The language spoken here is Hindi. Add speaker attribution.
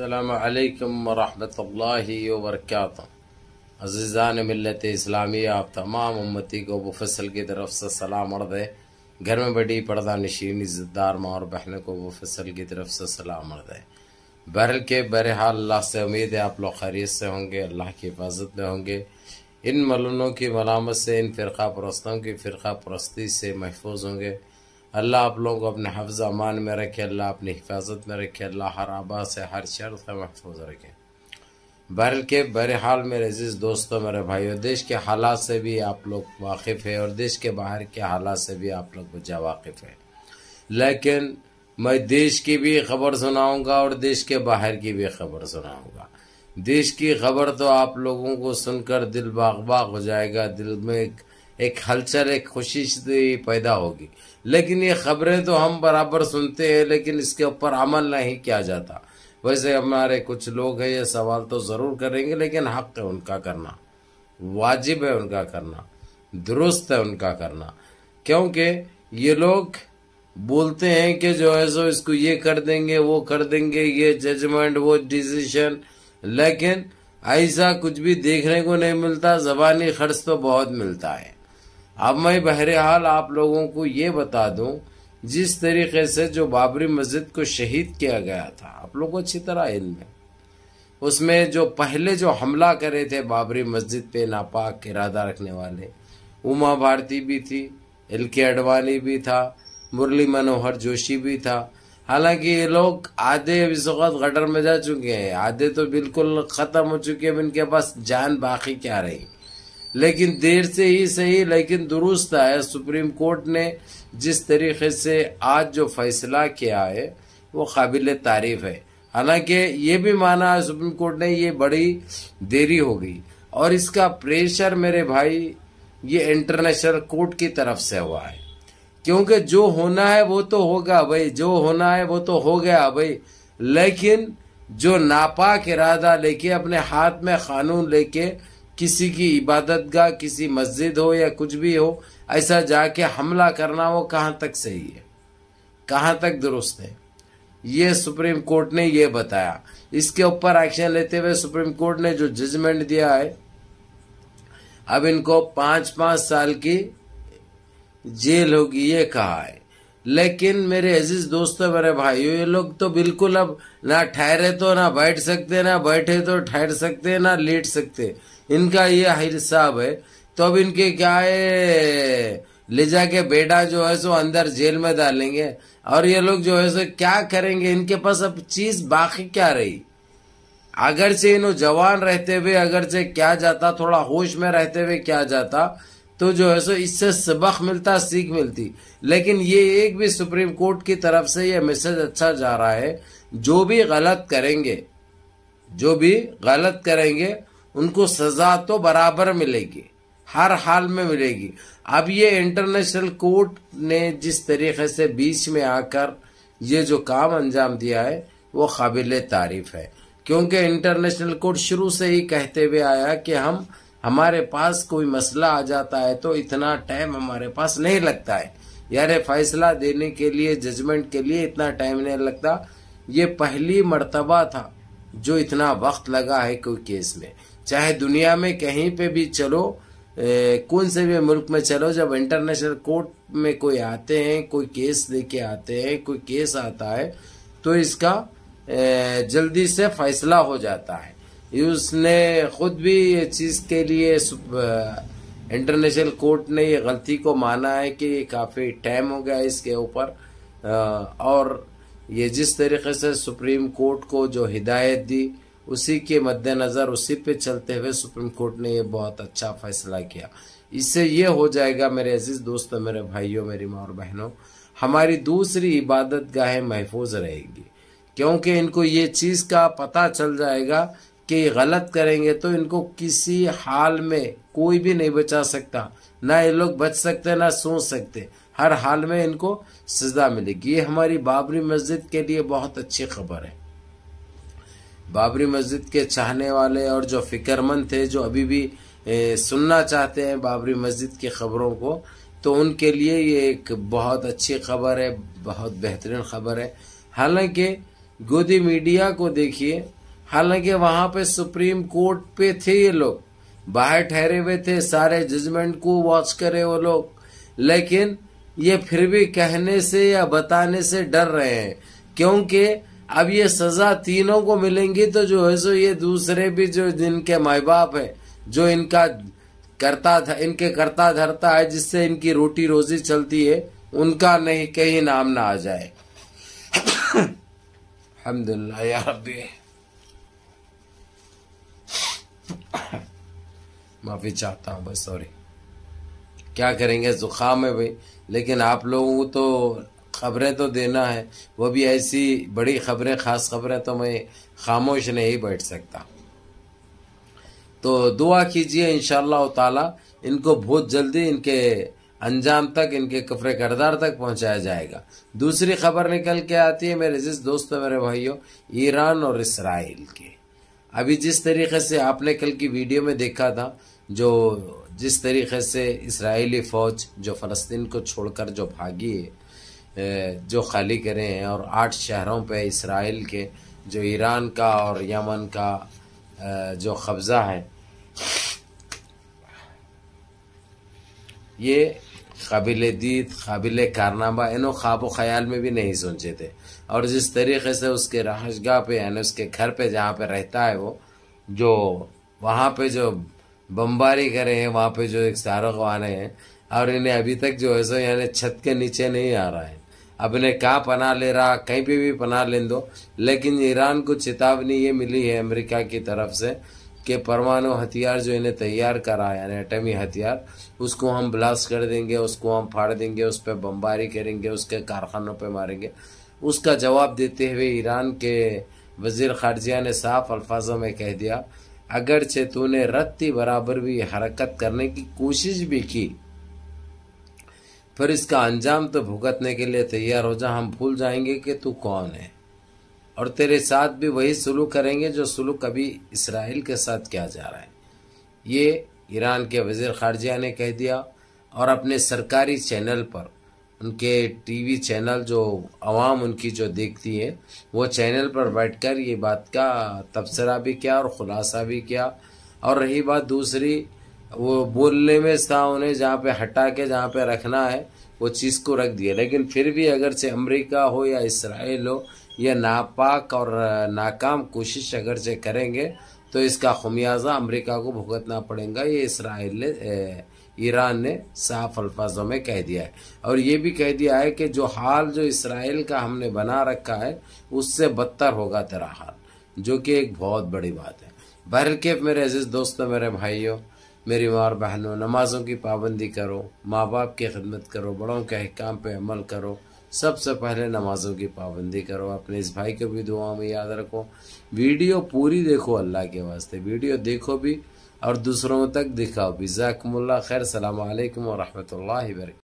Speaker 1: अल्लाम वरहि वरक अज़ीज़ान मिलत इस्लामी आप तमाम उम्मती को मुफसल की तरफ से सलाम अर्द घर में बड़ी पर्दा नशीन इज़्ज़तदार माँ और बहनों को मुफसल की तरफ से सलाम अर्द बहरल के बहरहाल अल्लाह से उम्मीद है आप लोग खैरियत से होंगे अल्लाह की हिफाजत में होंगे इन मलनों की मलामत से इन फ़िरका परस्तों की फ़िरका परस्ती से महफूज होंगे अल्लाह आप लोगों को अपने हफ्ज अमान में रखे अल्लाह अपनी हिफाजत में रखे अल्लाह हर आबा से हर शर से महफूज रखे बहरल के बहरहाल मेरे जिस दोस्तों मेरे भाई और देश के हालात से भी आप लोग वाकिफ़ है और देश के बाहर के हालात से भी आप लोग बजा वाकिफ़ है लेकिन मैं देश की भी खबर सुनाऊंगा और देश के बाहर की भी खबर सुनाऊंगा देश की खबर तो आप लोगों को सुनकर दिल बाग बाग हो जाएगा दिल में एक एक हलचल एक खुशी पैदा होगी लेकिन ये खबरें तो हम बराबर सुनते हैं लेकिन इसके ऊपर अमल नहीं किया जाता वैसे हमारे कुछ लोग हैं ये सवाल तो ज़रूर करेंगे लेकिन हक है उनका करना वाजिब है उनका करना दुरुस्त है उनका करना क्योंकि ये लोग बोलते हैं कि जो है सो इसको ये कर देंगे वो कर देंगे ये जजमेंट वो डिसीजन लेकिन ऐसा कुछ भी देखने को नहीं मिलता जबानी खर्च तो बहुत मिलता है अब मैं बहरहाल आप लोगों को ये बता दूं जिस तरीके से जो बाबरी मस्जिद को शहीद किया गया था आप लोगों को अच्छी तरह इन में उसमें जो पहले जो हमला करे थे बाबरी मस्जिद पे नापाक इरादा रखने वाले उमा भारती भी थी एल के अडवाणी भी था मुरली मनोहर जोशी भी था हालांकि ये लोग आधे इस वक्त गटर में जा चुके हैं आधे तो बिल्कुल ख़त्म हो चुके हैं इनके पास जान बाकी क्या रही लेकिन देर से ही सही लेकिन दुरुस्त आया सुप्रीम कोर्ट ने जिस तरीके से आज जो फैसला किया है वो काबिल तारीफ है हालांकि ये भी माना है सुप्रीम कोर्ट ने ये बड़ी देरी हो गई और इसका प्रेशर मेरे भाई ये इंटरनेशनल कोर्ट की तरफ से हुआ है क्योंकि जो होना है वो तो होगा भाई जो होना है वो तो हो गया भाई लेकिन जो नापाक इरादा लेके अपने हाथ में कानून लेके किसी की इबादत गाह किसी मस्जिद हो या कुछ भी हो ऐसा जाके हमला करना वो कहाँ तक सही है कहाँ तक दुरुस्त है ये सुप्रीम कोर्ट ने ये बताया इसके ऊपर एक्शन लेते हुए सुप्रीम कोर्ट ने जो जजमेंट दिया है अब इनको पांच पांच साल की जेल होगी ये कहा है लेकिन मेरे अजीज दोस्तों मेरे भाइयों ये लोग तो बिल्कुल अब ना ठहरे तो ना बैठ सकते ना बैठे तो ठहर सकते ना लेट सकते इनका ये हिर साहब है तो अब इनके क्या है ले जाके बेटा जो है सो अंदर जेल में डालेंगे और ये लोग जो है सो क्या करेंगे इनके पास अब चीज बाकी क्या रही अगर से इन जवान रहते हुए अगर से क्या जाता थोड़ा होश में रहते हुए क्या जाता तो जो है सो इससे सबक मिलता सीख मिलती लेकिन ये एक भी सुप्रीम कोर्ट की तरफ से यह मैसेज अच्छा जा रहा है जो भी गलत करेंगे जो भी गलत करेंगे उनको सजा तो बराबर मिलेगी हर हाल में मिलेगी अब ये इंटरनेशनल कोर्ट ने जिस तरीके से बीच में आकर ये जो काम अंजाम दिया है वो काबिल तारीफ है क्योंकि इंटरनेशनल कोर्ट शुरू से ही कहते हुए आया कि हम हमारे पास कोई मसला आ जाता है तो इतना टाइम हमारे पास नहीं लगता है यार फैसला देने के लिए जजमेंट के लिए इतना टाइम नहीं लगता ये पहली मरतबा था जो इतना वक्त लगा है कोई केस में चाहे दुनिया में कहीं पे भी चलो कौन से भी मुल्क में चलो जब इंटरनेशनल कोर्ट में कोई आते हैं कोई केस लेके आते हैं कोई केस आता है तो इसका जल्दी से फैसला हो जाता है उसने खुद भी ये चीज़ के लिए इंटरनेशनल कोर्ट ने ये गलती को माना है कि काफ़ी टाइम हो गया इसके ऊपर और ये जिस तरीके से सुप्रीम कोर्ट को जो हिदायत दी उसी के मद्देनज़र उसी पे चलते हुए सुप्रीम कोर्ट ने ये बहुत अच्छा फैसला किया इससे ये हो जाएगा मेरे अजीज़ दोस्तों मेरे भाइयों मेरी माँ और बहनों हमारी दूसरी इबादत गाहें महफूज रहेंगी क्योंकि इनको ये चीज़ का पता चल जाएगा कि गलत करेंगे तो इनको किसी हाल में कोई भी नहीं बचा सकता ना ये लोग बच सकते ना सोच सकते हर हाल में इनको सजा मिलेगी ये हमारी बाबरी मस्जिद के लिए बहुत अच्छी खबर है बाबरी मस्जिद के चाहने वाले और जो फिक्रमंद थे जो अभी भी सुनना चाहते हैं बाबरी मस्जिद की खबरों को तो उनके लिए ये एक बहुत अच्छी खबर है बहुत बेहतरीन खबर है हालांकि गोदी मीडिया को देखिए हालांकि वहां पे सुप्रीम कोर्ट पे थे ये लोग बाहर ठहरे हुए थे सारे जजमेंट को वॉच करे वो लोग लेकिन ये फिर भी कहने से या बताने से डर रहे हैं क्योंकि अब ये सजा तीनों को मिलेंगी तो जो है सो ये दूसरे भी जो जिनके माए बाप है जो इनका करता था इनके करता धरता है जिससे इनकी रोटी रोजी चलती है उनका नहीं कहीं नाम ना आ जाए अलहमदुल्ला यार माफी चाहता हूँ भाई सॉरी क्या करेंगे जुकाम है भाई लेकिन आप लोगों को तो खबरें तो देना है वो भी ऐसी बड़ी खबरें ख़ास खबरें तो मैं खामोश नहीं बैठ सकता तो दुआ कीजिए इन ताला इनको बहुत जल्दी इनके अंजाम तक इनके कफरे करदार तक पहुंचाया जाएगा दूसरी खबर निकल के आती है मेरे जिस दोस्तों मेरे भाइयों ईरान और इसराइल के अभी जिस तरीके से आपने कल की वीडियो में देखा था जो जिस तरीके से इसराइली फ़ौज जो फ़लस्तीन को छोड़कर जो भागी है जो खाली करें और आठ शहरों पे इसराइल के जो ईरान का और यमन का जो कब्ज़ा है ये काबिल दीद काबिल कारनामा इन ख्वाब ख्याल में भी नहीं सोचे थे और जिस तरीके से उसके रहशगाह पे यानी उसके घर पे जहाँ पे रहता है वो जो वहाँ पे जो बमबारी करे हैं वहाँ पे जो एक सारों गवाने हैं और इन्हें अभी तक जो है सो यानी छत के नीचे नहीं आ रहा है अपने कहाँ पना ले रहा कहीं पे भी पना ले दो लेकिन ईरान को चेतावनी ये मिली है अमेरिका की तरफ से कि परमाणु हथियार जो इन्हें तैयार करा है यानी एटमी हथियार उसको हम ब्लास्ट कर देंगे उसको हम फाड़ देंगे उस पर बमबारी करेंगे उसके कारखानों पर मारेंगे उसका जवाब देते हुए ईरान के वजीर खारजिया ने साफ अल्फाजों में कह दिया अगरचे ने रत्ती बराबर भी हरकत करने की कोशिश भी की फिर इसका अंजाम तो भुगतने के लिए तैयार हो जा हम भूल जाएंगे कि तू कौन है और तेरे साथ भी वही सुलूक करेंगे जो सुलूक अभी इसराइल के साथ किया जा रहा है ये ईरान के वजीर खारजिया ने कह दिया और अपने सरकारी चैनल पर उनके टीवी चैनल जो आवाम उनकी जो देखती है वो चैनल पर बैठकर ये बात का तबसरा भी किया और ख़ुलासा भी किया और रही बात दूसरी वो बोलने में था उन्हें जहाँ पे हटा के जहाँ पे रखना है वो चीज़ को रख दिया लेकिन फिर भी अगर से अमेरिका हो या इसराइल हो या नापाक और नाकाम कोशिश अगर से करेंगे तो इसका खमियाजा अमेरिका को भुगतना पड़ेगा ये इसराइल ने ईरान ने साफ अल्फाजों में कह दिया है और ये भी कह दिया है कि जो हाल जो इसराइल का हमने बना रखा है उससे बदतर होगा तेरा हाल जो कि एक बहुत बड़ी बात है बहरकेफ मेरे अजीज़ दोस्तों मेरे भाइयों मेरी मार बहनों नमाज़ों की पाबंदी करो माँ बाप की खिदमत करो बड़ों के अहकाम पे अमल करो सबसे पहले नमाज़ों की पाबंदी करो अपने इस भाई को भी दुआ में याद रखो वीडियो पूरी देखो अल्लाह के वास्ते वीडियो देखो भी और दूसरों तक दिखाओ भी जैकमल खैर सलामकम वरहमल वर्क